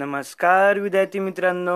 नमस्कार विद्यार्थी मित्रांनो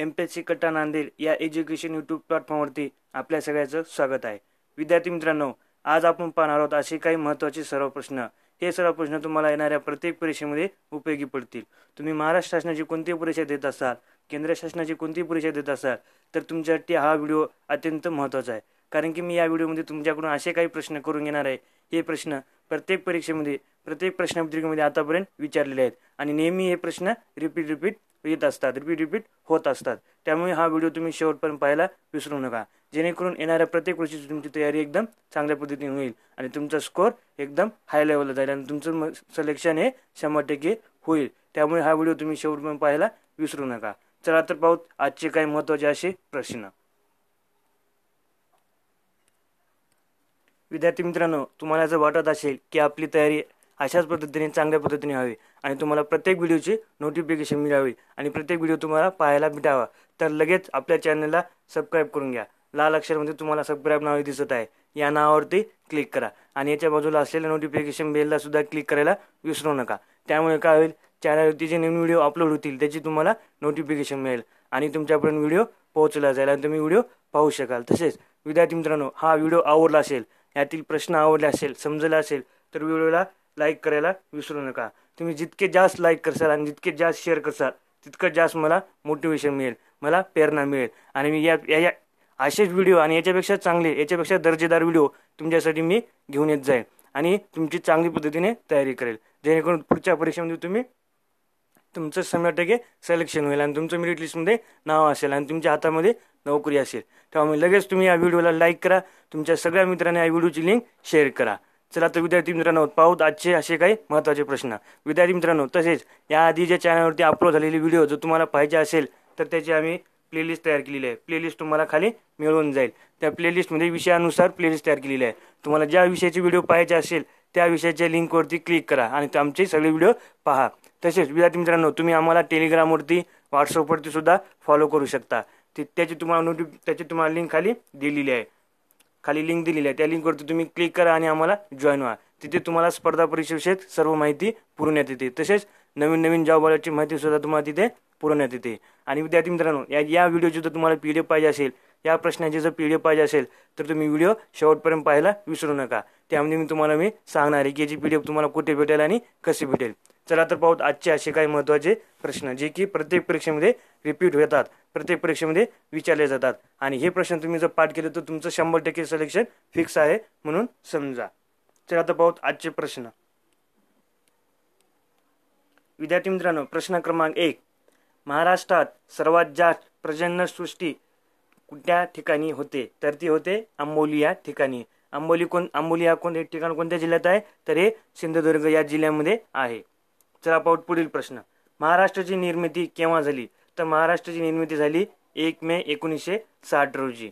एम पी एस सी कट्टा नांदेड या एज्युकेशन यूट्यूब प्लॅटफॉर्मवरती आपल्या सगळ्याचं स्वागत आहे विद्यार्थी मित्रांनो आज आपण पाहणार आहोत असे काही महत्त्वाचे सर्व प्रश्न हे सर्व प्रश्न तुम्हाला येणाऱ्या प्रत्येक परीक्षेमध्ये उपयोगी पडतील तुम्ही महाराष्ट्र शासनाची कोणती परीक्षा देत असाल केंद्र शासनाची कोणती परीक्षा देत असाल तर तुमच्यासाठी हा व्हिडिओ अत्यंत महत्त्वाचा आहे कारण की मी या व्हिडिओमध्ये तुमच्याकडून असे काही प्रश्न करून घेणार आहे हे प्रश्न प्रत्येक परीक्षेमध्ये प्रत्येक प्रश्नपत्रिकेमध्ये आतापर्यंत विचारलेले आहेत आणि नेहमी हे प्रश्न रिपीट रिपीट येत असतात रिपीट रिपीट होत असतात त्यामुळे हा व्हिडिओ तुम्ही शेवटपर्यंत पाहायला विसरू नका जेणेकरून येणाऱ्या प्रत्येक वर्षीची तुमची तयारी एकदम चांगल्या पद्धतीने होईल आणि तुमचा स्कोअर एकदम हाय लेवलला जाईल आणि तुमचं सिलेक्शन हे शंभर टक्के होईल त्यामुळे हा व्हिडिओ तुम्ही शेवटपर्यंत पाहायला विसरू नका चला तर पाहू आजचे काही महत्त्वाचे असे प्रश्न विद्यार्थी मित्रांनो तुम्हाला जर वाटत असेल की आपली तयारी अशाच पद्धतीने चांगल्या पद्धतीने हवी आणि तुम्हाला प्रत्येक व्हिडिओची नोटिफिकेशन मिळावी आणि प्रत्येक व्हिडिओ तुम्हाला पाहायला भेटावा तर लगेच आपल्या चॅनलला सबस्क्राईब करून घ्या लाल अक्षरमध्ये तुम्हाला सबस्क्राईब नावही दिसत आहे या नावावरती क्लिक करा आणि याच्या बाजूला असलेल्या नोटिफिकेशन बेलला सुद्धा क्लिक करायला विसरू नका त्यामुळे काय होईल चॅनलवरती जे नवीन व्हिडिओ अपलोड होतील त्याची तुम्हाला नोटिफिकेशन मिळेल आणि तुमच्यापर्यंत व्हिडिओ पोहोचला जाईल आणि तुम्ही व्हिडिओ पाहू शकाल तसेच विद्यार्थी मित्रांनो हा व्हिडिओ आवडला असेल यातील प्रश्न आवडले असेल समजला असेल तर व्हिडिओला लाईक करायला विसरू नका तुम्ही जितके जास्त लाईक करसाल आणि जितके जास्त शेअर करसाल तितकं जास्त मला मोटिवेशन मिळेल मला प्रेरणा मिळेल आणि मी या या असेच व्हिडिओ आणि याच्यापेक्षा चांगले याच्यापेक्षा दर्जेदार व्हिडिओ तुमच्यासाठी मी घेऊन येत जाईल आणि तुमची चांगली पद्धतीने तयारी करेल जेणेकरून पुढच्या परीक्षेमध्ये तुम्ही तुमचं शंभर टक्के सिलेक्शन होईल आणि तुमचं मेरिट लिस्टमध्ये नाव असेल आणि तुमच्या हातामध्ये नोकरी असेल तेव्हा मी लगेच तुम्ही या व्हिडिओला लाईक करा तुमच्या सगळ्या मित्रांनी या व्हिडिओची लिंक शेअर करा चला तर विद्यार्थी मित्रांनो पाहूत आजचे असे काही महत्त्वाचे प्रश्न विद्यार्थी मित्रांनो तसेच याआधी ज्या चॅनलवरती अपलोड झालेले व्हिडिओ जर तुम्हाला पाहिजे असेल तर त्याची आम्ही प्लेलिस्ट तयार केलेली आहे प्लेलिस्ट तुम्हाला खाली मिळून जाईल त्या प्लेलिस्टमध्ये विषयानुसार प्लेलिस्ट तयार केलेली आहे तुम्हाला ज्या विषयाचे व्हिडिओ पाहायचे असेल त्या विषयाच्या लिंकवरती क्लिक करा आणि आमचे सगळे व्हिडिओ पहा तसेच विद्यार्थी मित्रांनो तुम्ही आम्हाला टेलिग्रामवरती व्हॉट्सअपवरती सुद्धा फॉलो करू शकता ते त्याची तुम्हाला नोटिफ त्याची तुम्हाला लिंक खाली दिलेली आहे खाली लिंक दिलेली आहे त्या लिंकवरती तुम्ही क्लिक करा आणि आम्हाला जॉईन व्हा तिथे तुम्हाला स्पर्धा परीक्षेविषयी सर्व माहिती पुरवण्यात येते तसेच नवीन नवीन जॉब वाल्याची सुद्धा तुम्हाला तिथे पुरवण्यात येते आणि विद्यार्थी मित्रांनो या या व्हिडिओची जर तुम्हाला पी पाहिजे असेल या प्रश्नाची जर पी पाहिजे असेल तर तुम्ही व्हिडिओ शेवटपर्यंत पाहायला विसरू नका त्यामध्ये मी तुम्हाला मी सांगणार आहे की याची पी डी एफ तुम्हाला कुठे भेटेल आणि कशी भेटेल चला तर पाहूत आजचे असे काही महत्त्वाचे प्रश्न जे की प्रत्येक परीक्षेमध्ये रिपीट होतात प्रत्येक परीक्षेमध्ये विचारले जातात आणि हे प्रश्न तुम्ही जर पाठ केले तर तुमचं शंभर टक्के सिलेक्शन फिक्स आहे म्हणून समजा चला तर पाहूत आजचे प्रश्न विद्यार्थी मित्रांनो प्रश्न क्रमांक एक महाराष्ट्रात सर्वात जास्त सृष्टी कुठल्या ठिकाणी होते तर ती होते आंबोली या ठिकाणी आंबोली कोण आंबोली हा कोण ठिकाण कोणत्या जिल्ह्यात आहे तर हे सिंधुदुर्ग या जिल्ह्यामध्ये आहे चला पाऊट पुढील प्रश्न महाराष्ट्राची निर्मिती केव्हा झाली तर महाराष्ट्राची निर्मिती झाली एक मे एकोणीसशे साठ रोजी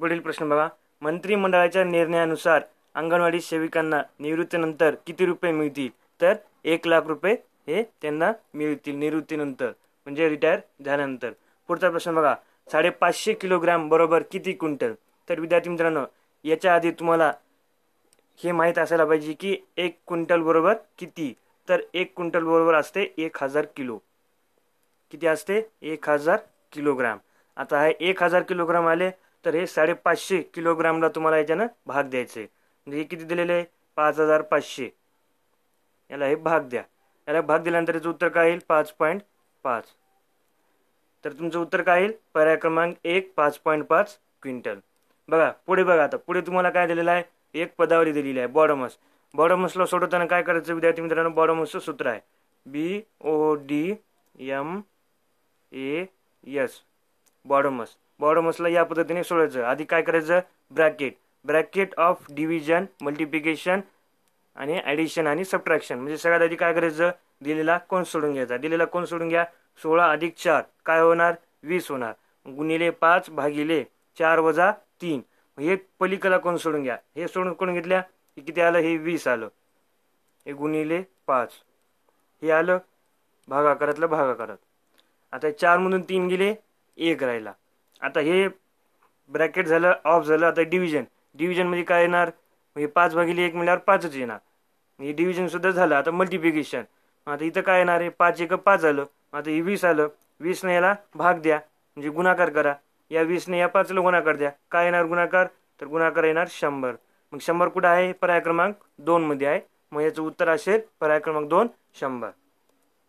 पुढील प्रश्न बघा मंत्रिमंडळाच्या निर्णयानुसार अंगणवाडी सेविकांना निवृत्तीनंतर किती रुपये मिळतील तर एक लाख रुपये हे त्यांना मिळतील निवृत्तीनंतर म्हणजे रिटायर झाल्यानंतर पुढचा प्रश्न बघा साडेपाचशे किलोग्राम बरोबर किती क्विंटल तर विद्यार्थी मित्रांनो याच्या आधी तुम्हाला हे माहीत असायला पाहिजे की एक क्विंटल बरोबर किती तर एक क्विंटल बरोबर असते एक हजार किलो किती असते एक हजार किलोग्राम आता हे एक हजार किलोग्राम आले तर हे साडेपाचशे किलोग्रामला तुम्हाला याच्यानं भाग द्यायचे म्हणजे हे किती दिलेले आहे पाच हजार पाचशे याला हे भाग द्या याला भाग दिल्यानंतर याचं उत्तर काय येईल पाच पॉईंट पाच तर तुमचं उत्तर काय येईल पर्याय क्रमांक एक पाच पॉईंट पाच क्विंटल बघा पुढे बघा आता पुढे तुम्हाला काय दिलेलं आहे एक पदावली दिलेली आहे बॉडोमस बॉडोमसला सोडवताना काय करायचं विद्यार्थी मित्रांनो बॉडोमसचं सूत्र आहे B O D M A S BODMAS बॉडोमसला या पद्धतीने सोडायचं आधी काय करायचं bracket bracket of division multiplication आणि ॲडिशन आणि सबट्रॅक्शन म्हणजे सगळ्यात आधी काय करायचं दिलेला कोण सोडून घ्यायचा दिलेला कोण सोडून घ्या सोळा अधिक चार काय होणार वीस होणार गुणिले पाच भागिले चार वजा तीन हे पलिकला कोण सोडून घ्या हे सोडून कोण घेतल्या हे किती आलं हे वीस आलं हे गुणिले पाच हे आलं भागाकारातलं भागाकारात आता चारमधून तीन गेले एक राहिला आता हे ब्रॅकेट झालं ऑफ झालं आता डिव्हिजन डिव्हिजन काय येणार हे पाच भागिले एक मिळणार पाचच येणार हे म्हणजे डिव्हिजन सुद्धा झालं आता मल्टिप्लिकेशन आता इथं काय येणार आहे पाच एक पाच आलं आता हे वीस आलं वीसने याला भाग द्या म्हणजे गुणाकार करा या वीसने या पाचला गुणाकार द्या काय येणार गुणाकार तर गुणाकार येणार शंभर मग शंभर कुठं आहे पर्याय क्रमांक दोनमध्ये आहे मग याचं उत्तर असेल पर्याय क्रमांक दोन शंभर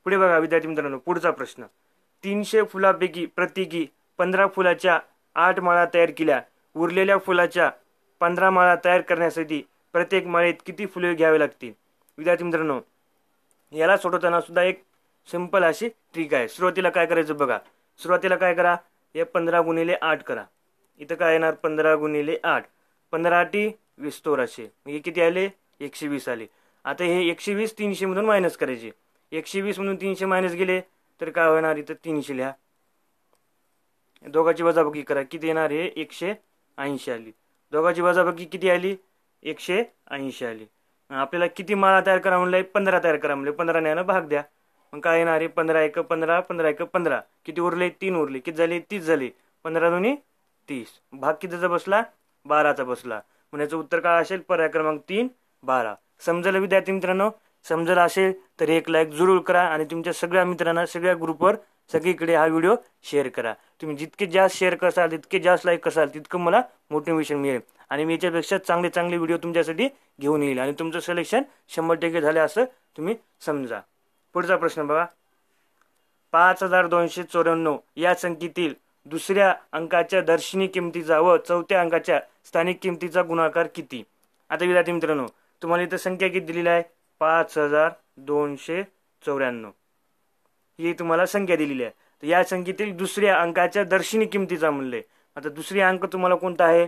पुढे बघा विद्यार्थी मित्रांनो पुढचा प्रश्न तीनशे फुलापैकी प्रत्येकी पंधरा फुलाच्या आठ माळा तयार केल्या उरलेल्या फुलाच्या पंधरा माळा तयार करण्यासाठी प्रत्येक माळेत किती फुले घ्यावे लागतील विद्यार्थी मित्रांनो याला सोडवताना सुद्धा एक सिंपल अशी ट्रिक आहे सुरुवातीला काय करायचं बघा सुरुवातीला काय करा हे पंधरा गुणिले आठ करा इथं काय येणार पंधरा गुणिले आठ पंधरा अटी वीस तोराशे हे किती आले एकशे वीस आले आता हे एकशे वीस मधून मायनस करायचे एकशे मधून तीनशे मायनस गेले तर काय होणार इथं तीनशे लिहा दोघाची वजाबाकी करा किती येणार हे एकशे ऐंशी आली दोघाची वजाबाकी किती आली एकशे ऐंशी आली आपल्याला किती माळा तयार करा म्हणलं पंधरा तयार करा म्हणले पंधरा न्यायला भाग द्या मग काय येणार आहे पंधरा एक पंधरा पंधरा एक पंधरा किती उरले तीन उरले किती झाले तीस झाले पंधरा दोन्ही तीस भाग कितीचा बसला बाराचा बसला मग याचं उत्तर काय असेल पर्याय क्रमांक तीन बारा समजलं विद्यार्थी मित्रांनो समजलं असेल तर एक लाईक जरूर करा आणि तुमच्या सगळ्या मित्रांना सगळ्या ग्रुपवर सगळीकडे हा व्हिडिओ शेअर करा तुम्ही जितके जास्त शेअर कराल तितके जास्त लाईक कराल तितकं मला मोटिवेशन मिळेल आणि मी याच्यापेक्षा चांगले चांगले व्हिडिओ तुमच्यासाठी घेऊन येईल आणि तुमचं सिलेक्शन शंभर टक्के झालं असं तुम्ही समजा पुढचा प्रश्न बघा पाच हजार दोनशे चौऱ्याण्णव या संख्येतील दुसऱ्या अंकाच्या दर्शनी किमतीचा व चौथ्या अंकाच्या स्थानिक किमतीचा गुणाकार किती आता विद्यार्थी मित्रांनो तुम्हाला इथं संख्या किती दिलेली आहे पाच हजार दोनशे चौऱ्याण्णव ही तुम्हाला संख्या दिलेली आहे तर या संख्येतील दुसऱ्या अंकाच्या दर्शनी किमतीचा मूल्य आता दुसरी अंक तुम्हाला कोणता आहे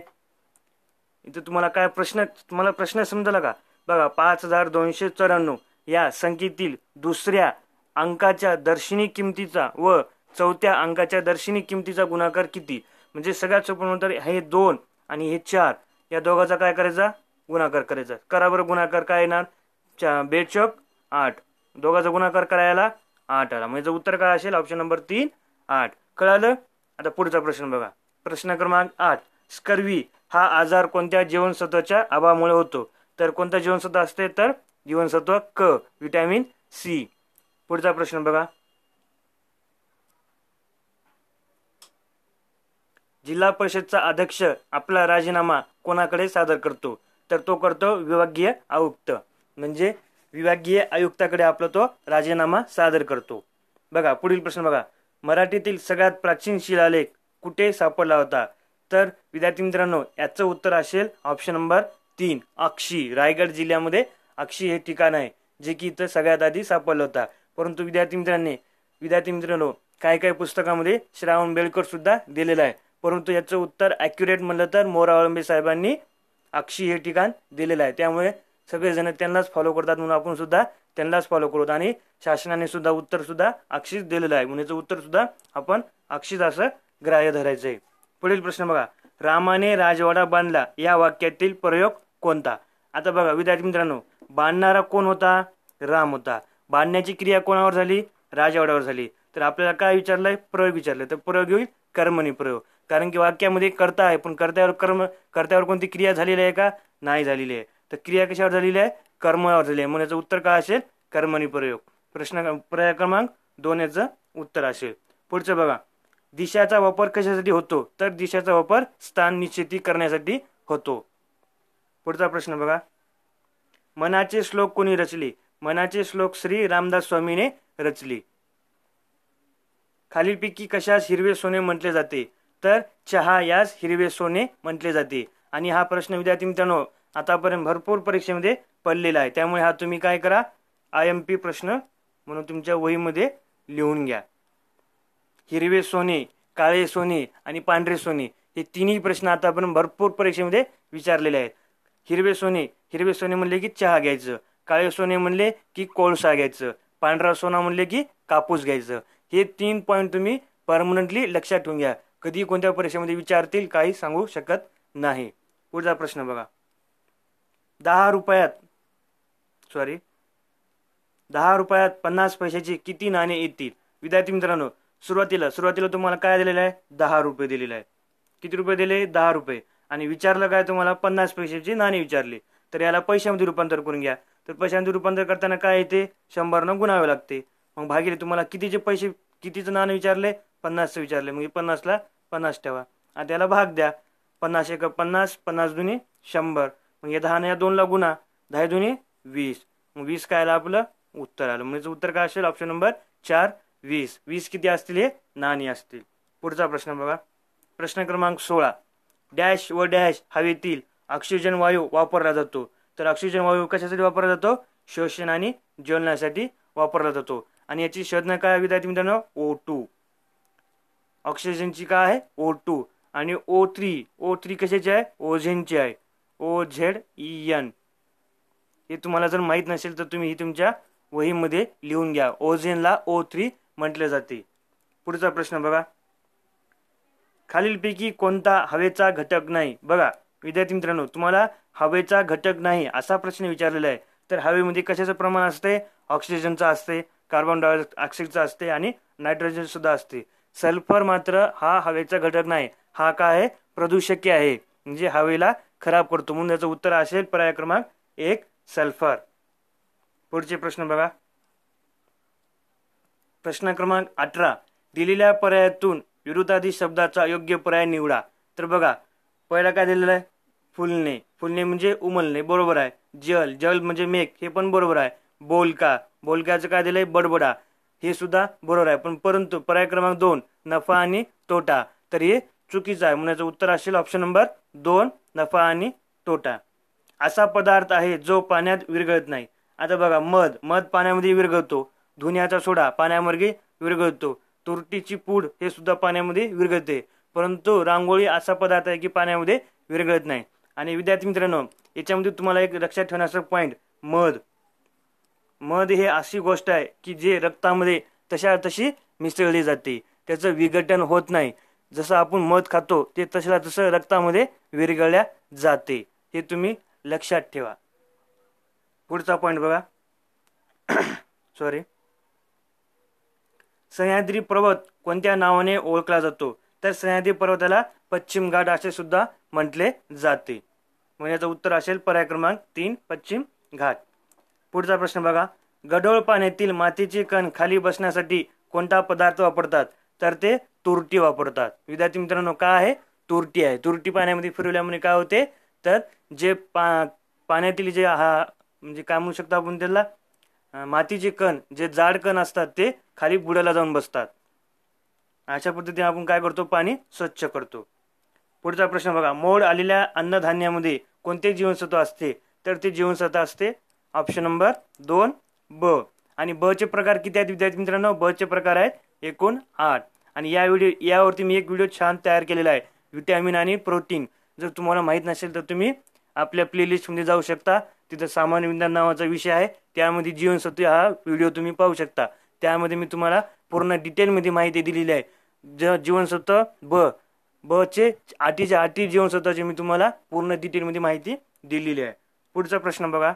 इथं तुम्हाला काय प्रश्न तुम्हाला प्रश्न समजला का बघा पाच हजार दोनशे चौऱ्याण्णव या संख्येतील दुसऱ्या अंकाच्या दर्शनी किमतीचा व चौथ्या अंकाच्या दर्शनी किमतीचा गुणाकार किती म्हणजे सगळ्यात सोपं म्हणतात हे दोन आणि हे चार या दोघाचा काय करायचा गुणाकार करायचा कराबरोबर गुणाकार काय येणार चा बेचक आठ दोघाचा गुणाकार करायला आठ आला म्हणजे उत्तर काय असेल ऑप्शन नंबर तीन आठ कळालं आता पुढचा प्रश्न बघा प्रश्न क्रमांक आठ स्कर्वी हा आजार कोणत्या जीवनसत्वाच्या अभावामुळे होतो तर कोणतं जीवनसत्व असते तर जीवनसत्व क विटॅमिन सी पुढचा प्रश्न बघा जिल्हा परिषदचा अध्यक्ष आपला राजीनामा कोणाकडे सादर करतो तर तो करतो विभागीय आयुक्त म्हणजे विभागीय आयुक्ताकडे आपला तो राजीनामा सादर करतो बघा पुढील प्रश्न बघा मराठीतील सगळ्यात प्राचीन शिलालेख कुठे सापडला होता तर विद्यार्थी मित्रांनो याचं उत्तर असेल ऑप्शन नंबर तीन अक्षी रायगड जिल्ह्यामध्ये अक्षी हे ठिकाण आहे जे की इथं सगळ्यात आधी सापडलं होता परंतु विद्यार्थी मित्रांनी विद्यार्थी मित्रांनो काही काही पुस्तकामध्ये श्रावण बेळकर सुद्धा दिलेलं आहे परंतु याचं उत्तर ॲक्युरेट म्हणलं तर मोरावळंबे साहेबांनी अक्षी हे ठिकाण दिलेलं आहे त्यामुळे सगळेजण त्यांनाच फॉलो करतात म्हणून आपण सुद्धा त्यांनाच फॉलो करू आणि शासनाने सुद्धा उत्तर सुद्धा अक्षीस दिलेलं आहे म्हणून उत्तर सुद्धा आपण अक्षीस असं ग्राह्य धरायचं आहे पुढील प्रश्न बघा रामाने राजवाडा बांधला या वाक्यातील प्रयोग कोणता आता बघा विद्यार्थी मित्रांनो बांधणारा कोण होता राम होता बांधण्याची क्रिया कोणावर झाली राजवाड्यावर झाली तर आपल्याला काय विचारलंय प्रयोग विचारलं तर प्रयोग होईल कर्मणी प्रयोग कारण की वाक्यामध्ये कर्ता आहे पण कर्त्यावर कर्म कर्त्यावर कोणती क्रिया झालेली आहे का नाही झालेली आहे तर क्रिया कशावर झालेली आहे कर्मावर झाली आहे म्हणून याचं उत्तर काय असेल कर्मनी प्रयोग प्रश्न पर्याय क्रमांक दोन याचं उत्तर असेल पुढचं बघा दिशाचा वापर कशासाठी होतो तर दिशाचा वापर स्थान निश्चिती करण्यासाठी होतो पुढचा प्रश्न बघा मनाचे श्लोक कोणी रचले मनाचे श्लोक श्री रामदास स्वामीने रचले खालीलपैकी कशास हिरवे सोने म्हटले जाते तर चहा यास हिरवे सोने म्हटले जाते आणि हा प्रश्न विद्यार्थी मित्रांनो आतापर्यंत भरपूर परीक्षेमध्ये पडलेला आहे त्यामुळे हा तुम्ही काय करा आय एम पी प्रश्न म्हणून तुमच्या वहीमध्ये लिहून घ्या हिरवे सोने काळे सोने आणि पांढरे सोने हे तिन्ही प्रश्न आतापर्यंत भरपूर परीक्षेमध्ये विचारलेले आहेत हिरवे सोने हिरवे सोने म्हणले की चहा घ्यायचं काळे सोने म्हणले की कोळसा घ्यायचं पांढरा सोना म्हणले की कापूस घ्यायचं हे तीन पॉईंट तुम्ही परमनंटली लक्षात ठेवून घ्या कधी कोणत्या परीक्षेमध्ये विचारतील काही सांगू शकत नाही पुढचा प्रश्न बघा दहा रुपयात सॉरी दहा रुपयात पन्नास पैशाचे किती नाणे येतील विद्यार्थी मित्रांनो सुरुवातीला सुरुवातीला तुम्हाला काय दिलेलं आहे दहा रुपये दिलेलं आहे किती रुपये दिले दहा रुपये आणि विचारलं काय तुम्हाला पन्नास पैशाचे नाणे विचारले तर याला पैशामध्ये रूपांतर करून घ्या तर पैशामध्ये रूपांतर करताना काय येते शंभरनं गुणावे लागते मग भागीले तुम्हाला कितीचे पैसे कितीचं नाणे विचारले पन्नासचं विचारले मग पन्नासला पन्नास ठेवा आणि त्याला भाग द्या पन्नास एक पन्नास पन्नास दुनी शंभर मग या दहा या ला गुणा दहा दोन्ही वीस मग वीस काय आलं आपलं उत्तर आलं म्हणजे उत्तर काय असेल ऑप्शन नंबर चार वीस वीस किती असतील हे नाणी असतील पुढचा प्रश्न बघा प्रश्न क्रमांक सोळा डॅश व डॅश हवेतील ऑक्सिजन वायू वापरला जातो तर ऑक्सिजन वायू कशासाठी वापरला जातो शोषण आणि ज्वलनासाठी वापरला जातो आणि याची शोधना काय विद्यार्थी मित्रांनो ओ टू ऑक्सिजनची काय आहे ओ टू आणि ओ थ्री ओ थ्री कशाची आहे ओझेनची आहे ओ झेड ई एन हे तुम्हाला जर माहीत नसेल तर तुम्ही ही तुमच्या वहीमध्ये लिहून घ्या ओझेनला ओ थ्री म्हटले जाते पुढचा प्रश्न बघा खालीलपैकी कोणता हवेचा घटक नाही बघा विद्यार्थी मित्रांनो तुम्हाला हवेचा घटक नाही असा प्रश्न विचारलेला आहे तर हवेमध्ये कशाचं प्रमाण असते ऑक्सिजनचं असते कार्बन डाय असते आणि नायट्रोजन सुद्धा असते सल्फर मात्र हा हवेचा घटक नाही हा काय आहे प्रदूषके आहे म्हणजे हवेला खराब करतो म्हणून याचं उत्तर असेल पर्याय क्रमांक एक सल्फर पुढचे प्रश्न बघा प्रश्न क्रमांक अठरा दिलेल्या पर्यायातून विरुद्धाधी शब्दाचा योग्य पर्याय निवडा तर बघा पहिला काय दिलेला आहे फुलणे फुलणे म्हणजे उमलणे बरोबर आहे जल जल म्हणजे मेघ हे पण बरोबर आहे बोलका बोलक्याचं काय आहे बडबडा हे सुद्धा बरोबर आहे पण परंतु पर्याय क्रमांक दोन नफा आणि तोटा तर हे चुकीचा आहे म्हणून याचं उत्तर असेल ऑप्शन नंबर दोन नफा आणि तोटा असा पदार्थ आहे जो पाण्यात विरघळत नाही आता बघा मध मध पाण्यामध्ये विरघळतो धुण्याचा सोडा पाण्यामध्ये विरघळतो तुरटीची पूड हे सुद्धा पाण्यामध्ये विरघळते परंतु रांगोळी असा पदार्थ आहे की पाण्यामध्ये विरघळत नाही आणि विद्यार्थी मित्रांनो याच्यामध्ये तुम्हाला एक लक्षात ठेवण्याचा पॉईंट मध मध हे अशी गोष्ट आहे की जे रक्तामध्ये तशा तशी मिसळली जाते त्याचं विघटन होत नाही जसं आपण मध खातो ते तसला तसं रक्तामध्ये विरघळल्या जाते हे तुम्ही लक्षात ठेवा पुढचा पॉईंट बघा सॉरी सह्याद्री पर्वत कोणत्या नावाने ओळखला जातो तर सह्याद्री पर्वताला पश्चिम घाट असे सुद्धा म्हटले जाते मग याचं उत्तर असेल पर्याय क्रमांक तीन पश्चिम घाट पुढचा प्रश्न बघा गडोळ पाण्यातील मातीचे कण खाली बसण्यासाठी कोणता पदार्थ वापरतात तर ते तुरटी वापरतात विद्यार्थी मित्रांनो का आहे तुरटी आहे तुरटी पाण्यामध्ये फिरवल्यामुळे काय होते तर जे पा पाण्यातील जे हा म्हणजे काय म्हणू शकतो आपण त्याला मातीचे कण जे जाड कण असतात ते खाली बुडाला जाऊन बसतात अशा पद्धतीने आपण काय करतो पाणी स्वच्छ करतो पुढचा प्रश्न बघा मोड आलेल्या अन्नधान्यामध्ये कोणते जीवनसत्व असते तर ते जीवनसत्व असते ऑप्शन नंबर दोन ब आणि ब चे प्रकार किती आहेत विद्यार्थी मित्रांनो ब चे प्रकार आहेत एकूण आठ आणि या व्हिडिओ यावरती मी एक व्हिडिओ छान तयार केलेला आहे व्हिटॅमिन आणि प्रोटीन जर तुम्हाला माहीत नसेल तर तुम्ही आपल्या प्लेलिस्टमध्ये जाऊ शकता तिथं सामान्य विज्ञान नावाचा विषय आहे त्यामध्ये जीवनसत्व हा व्हिडिओ तुम्ही पाहू शकता त्यामध्ये मी तुम्हाला पूर्ण डिटेलमध्ये माहिती दिलेली आहे ज जीवनसत्व ब ब चे आठीच्या आठी जीवनसत्वाची मी तुम्हाला पूर्ण डिटेलमध्ये माहिती दिलेली आहे पुढचा प्रश्न बघा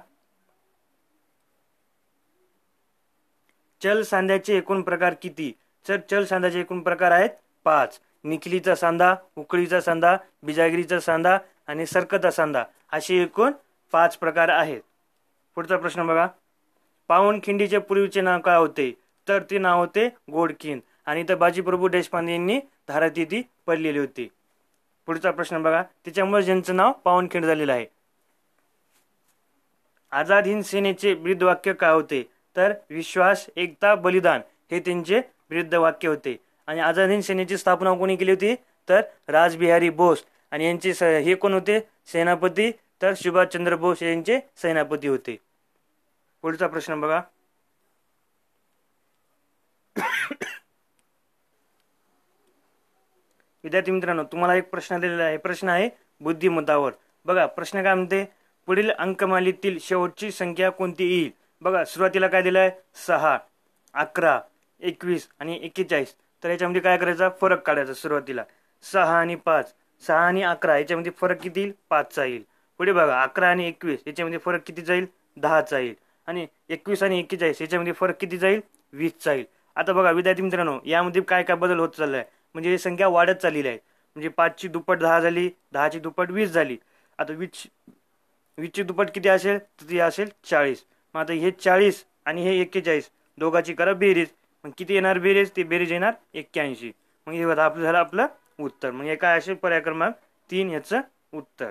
चल सांध्याचे एकूण प्रकार किती तर चल सांधाचे एकूण प्रकार आहेत पाच निखिलीचा सांधा उकळीचा सांधा बिजागिरीचा सांधा आणि सरकता सांधा असे एकूण पाच प्रकार आहेत पुढचा प्रश्न बघा पावनखिंडीचे पूर्वीचे नाव काय होते तर ते नाव होते गोडखिंड आणि तर बाजीप्रभू देशपांडे यांनी धारातीती पडलेली होती पुढचा प्रश्न बघा त्याच्यामुळे ज्यांचं नाव पावनखिंड झालेलं आहे आझाद हिंद सेनेचे वाक्य काय होते तर विश्वास एकता बलिदान हे त्यांचे विरुद्ध वाक्य होते आणि आझाद हिंद सेनेची स्थापना कोणी केली होती तर राजबिहारी बोस आणि यांचे हे कोण होते सेनापती तर सुभाषचंद्र बोस यांचे सेनापती होते पुढचा प्रश्न बघा विद्यार्थी मित्रांनो तुम्हाला एक प्रश्न दिलेला आहे प्रश्न आहे बुद्धिमत्तावर बघा प्रश्न काय म्हणते पुढील अंकमालीतील शेवटची संख्या कोणती येईल बघा सुरुवातीला काय दिलं आहे सहा अकरा एकवीस आणि एक्केचाळीस तर याच्यामध्ये काय करायचा फरक काढायचा सुरुवातीला सहा आणि पाच सहा आणि अकरा याच्यामध्ये फरक किती येईल चा येईल पुढे बघा अकरा आणि एकवीस याच्यामध्ये फरक किती जाईल चा येईल आणि एकवीस आणि एक्केचाळीस याच्यामध्ये फरक किती जाईल चा येईल आता बघा विद्यार्थी मित्रांनो यामध्ये काय काय बदल होत चालला आहे म्हणजे ही संख्या वाढत चाललेली आहे म्हणजे पाचची दुप्पट दहा झाली दहाची दुप्पट वीस झाली आता वीस वीसची दुप्पट किती असेल तर ती असेल चाळीस मग आता हे चाळीस आणि हे एक्केचाळीस दोघाची करा बेरीज मग किती येणार बेरीज ते बेरीज येणार एक्क्याऐंशी मग हे बघा आपलं झालं आपलं उत्तर मग एका काय असेल पर्याय क्रमांक तीन याचं उत्तर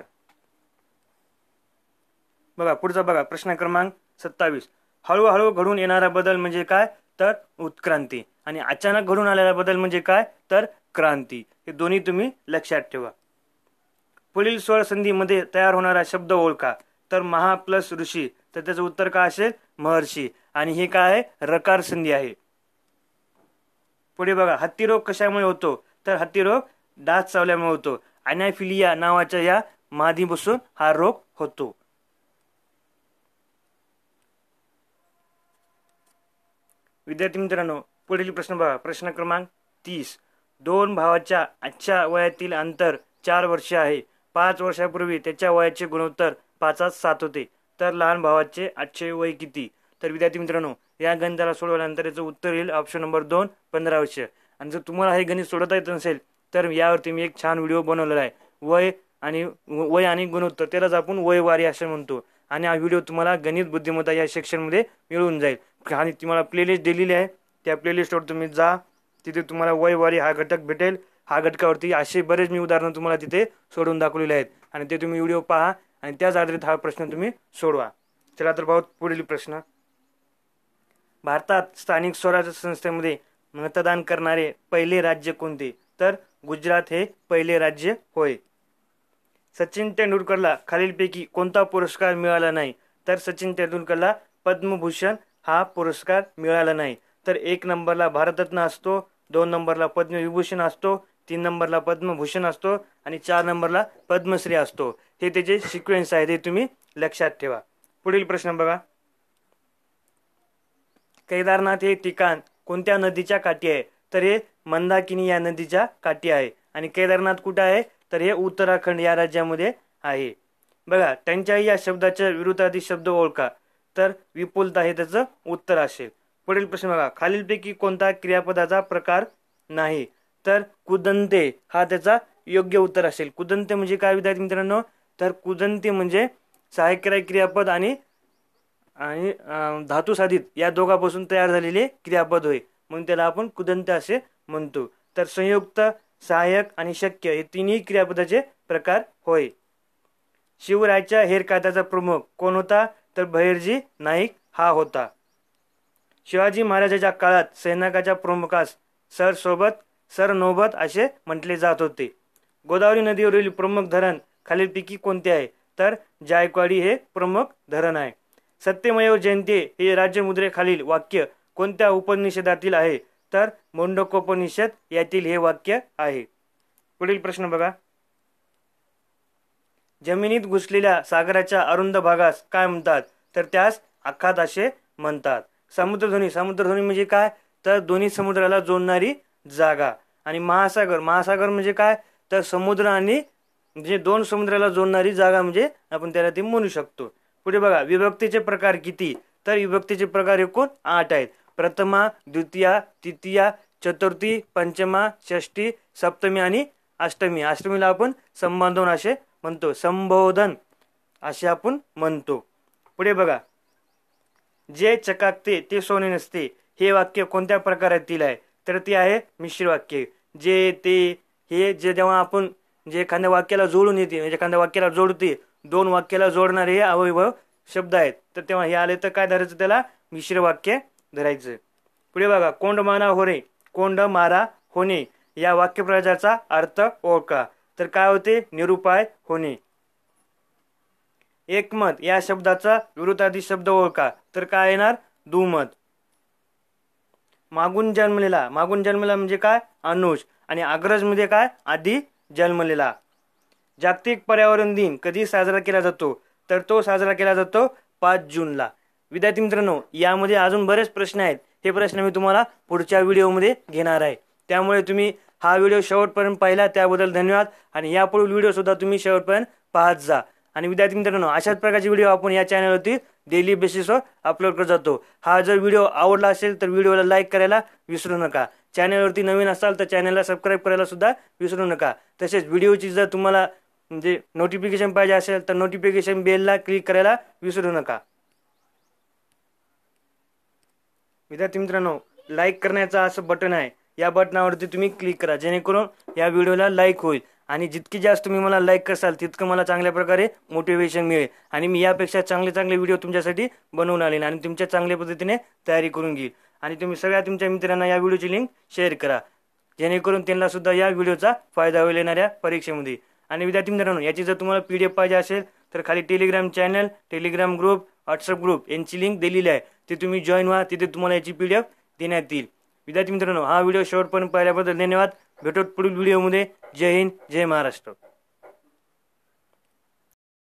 बघा पुढचा बघा प्रश्न क्रमांक सत्तावीस हळूहळू घडून येणारा बदल म्हणजे काय तर उत्क्रांती आणि अचानक घडून आलेला बदल म्हणजे काय तर क्रांती हे दोन्ही तुम्ही लक्षात ठेवा पुढील स्वर संधीमध्ये तयार होणारा शब्द ओळखा तर महा प्लस ऋषी तर त्याचं उत्तर काय असेल महर्षी आणि हे काय आहे रकार संधी आहे पुढे बघा हत्ती रोग कशामुळे होतो तर हत्ती रोग दात चावल्यामुळे होतो अनायफिलिया नावाच्या या मादीपासून हा रोग होतो विद्यार्थी मित्रांनो पुढील प्रश्न बघा प्रश्न क्रमांक तीस दोन भावाच्या आजच्या वयातील अंतर चार वर्ष आहे पाच वर्षापूर्वी त्याच्या वयाचे गुणोत्तर पाचात सात होते तर लहान भावाचे आजचे वय किती तर विद्यार्थी मित्रांनो या गणिताला सोडवल्यानंतर याचं उत्तर येईल ऑप्शन नंबर दोन पंधरा वर्ष आणि जर तुम्हाला हे गणित सोडवता येत नसेल तर यावरती मी एक छान व्हिडिओ बनवलेला आहे वय आणि वय आणि गुणोत्तर त्यालाच आपण वयवारी असं म्हणतो आणि हा व्हिडिओ तुम्हाला गणित बुद्धिमत्ता या सेक्शनमध्ये मिळून जाईल आणि तुम्हाला प्लेलिस्ट दिलेली आहे त्या प्लेलिस्टवर तुम्ही जा तिथे तुम्हाला वयवारी हा घटक भेटेल हा घटकावरती असे बरेच मी उदाहरणं तुम्हाला तिथे सोडून दाखवलेले आहेत आणि ते तुम्ही व्हिडिओ पहा आणि त्याच आधारित हा प्रश्न तुम्ही सोडवा चला तर भाऊ पुढील प्रश्न भारतात स्थानिक स्वराज्य संस्थेमध्ये मतदान करणारे पहिले राज्य कोणते तर गुजरात हे पहिले राज्य होय सचिन तेंडुलकरला खालीलपैकी कोणता पुरस्कार मिळाला नाही तर सचिन तेंडुलकरला पद्मभूषण हा पुरस्कार मिळाला नाही तर एक नंबरला भारतरत्न असतो दोन नंबरला पद्मविभूषण असतो तीन नंबरला पद्मभूषण असतो आणि चार नंबरला पद्मश्री असतो हे त्याचे सिक्वेन्स आहे ते तुम्ही लक्षात ठेवा पुढील प्रश्न बघा केदारनाथ हे ठिकाण कोणत्या नदीच्या काठी आहे तर हे मंदाकिनी या नदीच्या काठी आहे आणि केदारनाथ कुठं आहे तर हे उत्तराखंड या राज्यामध्ये आहे बघा त्यांच्याही या शब्दाच्या विरुद्धार्थी शब्द ओळखा तर विपुलता हे त्याचं उत्तर असेल पुढील प्रश्न बघा खालीलपैकी कोणता क्रियापदाचा प्रकार नाही तर कुदंते हा त्याचा योग्य उत्तर असेल कुदंते म्हणजे काय विद्यार्थी मित्रांनो तर कुदंते म्हणजे सहाय्यक्राय क्रियापद आणि आणि धातुसाधित या दोघापासून तयार झालेले क्रियापद होय म्हणून त्याला आपण कुदंत असे म्हणतो तर संयुक्त सहाय्यक आणि शक्य हे तिन्ही क्रियापदाचे प्रकार होय शिवरायच्या हेरकाताचा प्रमुख कोण होता तर भैरजी नाईक हा होता शिवाजी महाराजाच्या काळात सैनिकाच्या प्रमुखास सरसोबत नोबत असे म्हटले जात होते गोदावरी नदीवरील प्रमुख धरण खालीलपैकी कोणते आहे तर जायकवाडी हे प्रमुख धरण आहे सत्यमय जयंती हे राज्यमुद्रेखालील वाक्य कोणत्या उपनिषदातील आहे तर मोंडकोपनिषद यातील हे वाक्य आहे पुढील प्रश्न बघा जमिनीत घुसलेल्या सागराच्या अरुंद भागास काय म्हणतात तर त्यास आखात असे म्हणतात समुद्रध्वनी समुद्रध्वनी म्हणजे काय तर दोन्ही समुद्राला जोडणारी जागा आणि महासागर महासागर म्हणजे काय तर समुद्र आणि म्हणजे दोन समुद्राला जोडणारी जागा म्हणजे आपण त्याला ते म्हणू शकतो पुढे बघा विभक्तीचे प्रकार किती तर विभक्तीचे प्रकार एकूण आठ आहेत प्रथमा द्वितीया तृतीया चतुर्थी पंचमा षष्टी सप्तमी आणि अष्टमी अष्टमीला आपण संबोधन असे म्हणतो संबोधन असे आपण म्हणतो पुढे बघा जे चकाकते ते सोने नसते हे वाक्य कोणत्या प्रकारातील आहे तर ते आहे मिश्र वाक्य जे ते हे जे जेव्हा आपण जे एखाद्या वाक्याला जोडून येते म्हणजे एखाद्या वाक्याला जोडते दोन वाक्याला जोडणारे हे अवयव शब्द आहेत तर तेव्हा हे आले तर काय धरायचं त्याला मिश्र वाक्य धरायचं पुढे बघा कोंड माना होणे कोंड मारा होणे या वाक्यप्रचाराचा अर्थ ओळखा तर काय होते निरुपाय होणे एकमत या शब्दाचा विरुद्धाधी शब्द ओळखा तर काय येणार दुमत मागून जन्मलेला मागून जन्मलेला म्हणजे काय अनुज आणि अग्रज म्हणजे काय आधी जन्मलेला जागतिक पर्यावरण दिन कधी साजरा केला जातो तर तो साजरा केला जातो पाच जूनला विद्यार्थी मित्रांनो यामध्ये अजून बरेच प्रश्न आहेत हे प्रश्न मी तुम्हाला पुढच्या व्हिडिओमध्ये घेणार आहे त्यामुळे तुम्ही हा व्हिडिओ शेवटपर्यंत पाहिला त्याबद्दल धन्यवाद आणि यापुढील व्हिडिओसुद्धा तुम्ही शेवटपर्यंत पाहत जा आणि विद्यार्थी मित्रांनो अशाच प्रकारचे व्हिडिओ आपण या चॅनलवरती डेली बेसिसवर अपलोड करत जातो हा जर व्हिडिओ आवडला असेल तर व्हिडिओला लाईक करायला विसरू नका चॅनलवरती नवीन असाल तर चॅनलला सबस्क्राईब करायला सुद्धा विसरू नका तसेच व्हिडिओची जर तुम्हाला म्हणजे नोटिफिकेशन पाहिजे असेल तर नोटिफिकेशन बेलला क्लिक करायला विसरू नका विद्यार्थी मित्रांनो लाईक करण्याचं असं बटन आहे या बटनावरती तुम्ही क्लिक करा जेणेकरून या व्हिडिओला लाईक होईल आणि जितकी जास्त तुम्ही मला लाईक कराल तितकं मला चांगल्या प्रकारे मोटिवेशन मिळेल आणि मी यापेक्षा चांगले चांगले व्हिडिओ तुमच्यासाठी बनवून आलेन आणि तुमच्या चांगल्या पद्धतीने तयारी करून घेईल आणि तुम्ही सगळ्या तुमच्या मित्रांना या व्हिडिओची लिंक शेअर करा जेणेकरून त्यांना सुद्धा या व्हिडिओचा फायदा होईल येणाऱ्या परीक्षेमध्ये आणि विद्यार्थी मित्रांनो याची जर तुम्हाला पी डी एफ पाहिजे असेल तर खाली Telegram channel Telegram group WhatsApp group यांची लिंक दिलेली आहे ते तुम्ही जॉईन व्हा तिथे तुम्हाला याची पी डी एफ देण्यात येईल विद्यार्थी मित्रांनो हा व्हिडिओ शेवटपर्यंत पाहिल्याबद्दल धन्यवाद भेटत पुढील व्हिडिओमध्ये जय हिंद जय महाराष्ट्र